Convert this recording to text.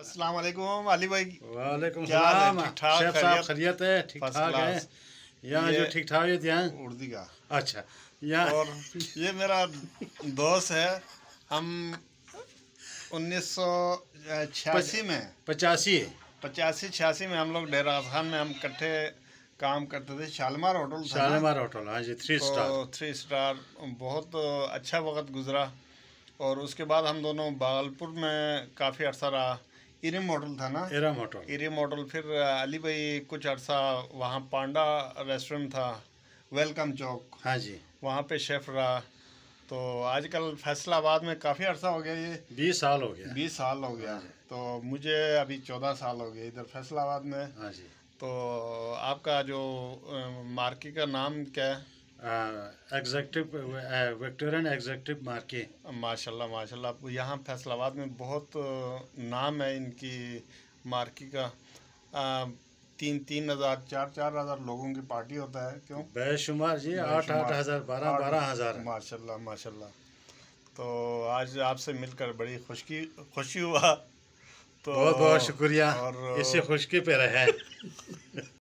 अस्सलाम वालेकुम अली भाई वालेकुम सलाम शेफ साहब खैरियत है ठीक ठाक है यहाँ जो ठीक ठाक है यहाँ उर्दी का अच्छा यहाँ और ये मेरा दोस्त है हम उन्नीस सौ छियासी में पचासी पचासी छियासी में हम लोग डेरा खान में हम इकट्ठे काम करते थे शालमार होटल शालमार होटल हाँ जी थ्री स्टार थ्री स्टार बहुत अच्छा वक्त गुजरा और उसके बाद हम दोनों भागलपुर में काफ़ी अर्सा रहा इरे मॉडल था ना इरा मॉडल इरे मॉडल फिर अली भाई कुछ अरसा वहाँ पांडा रेस्टोरेंट था वेलकम चौक हाँ जी वहाँ पे शेफ रहा तो आजकल फैसलाबाद में काफ़ी अरसा हो गया ये बीस साल हो गया बीस साल हो गया हाँ तो मुझे अभी चौदह साल हो गया इधर फैसलाबाद में हाँ जी तो आपका जो मार्केट का नाम क्या है एग्जेक्टिव वेक्टर एंड एग्जेक्टिव मार्के माशाल्लाह माशाल्लाह यहाँ फैसलाबाद में बहुत uh, नाम है इनकी मार्की का आ, uh, तीन तीन हज़ार चार चार हज़ार लोगों की पार्टी होता है क्यों बेशुमार जी आठ आठ हज़ार बारह बारह हज़ार माशा माशा तो आज आपसे मिलकर बड़ी खुशकी खुशी हुआ तो बहुत बहुत शुक्रिया और इसी uh, खुशकी पे रहे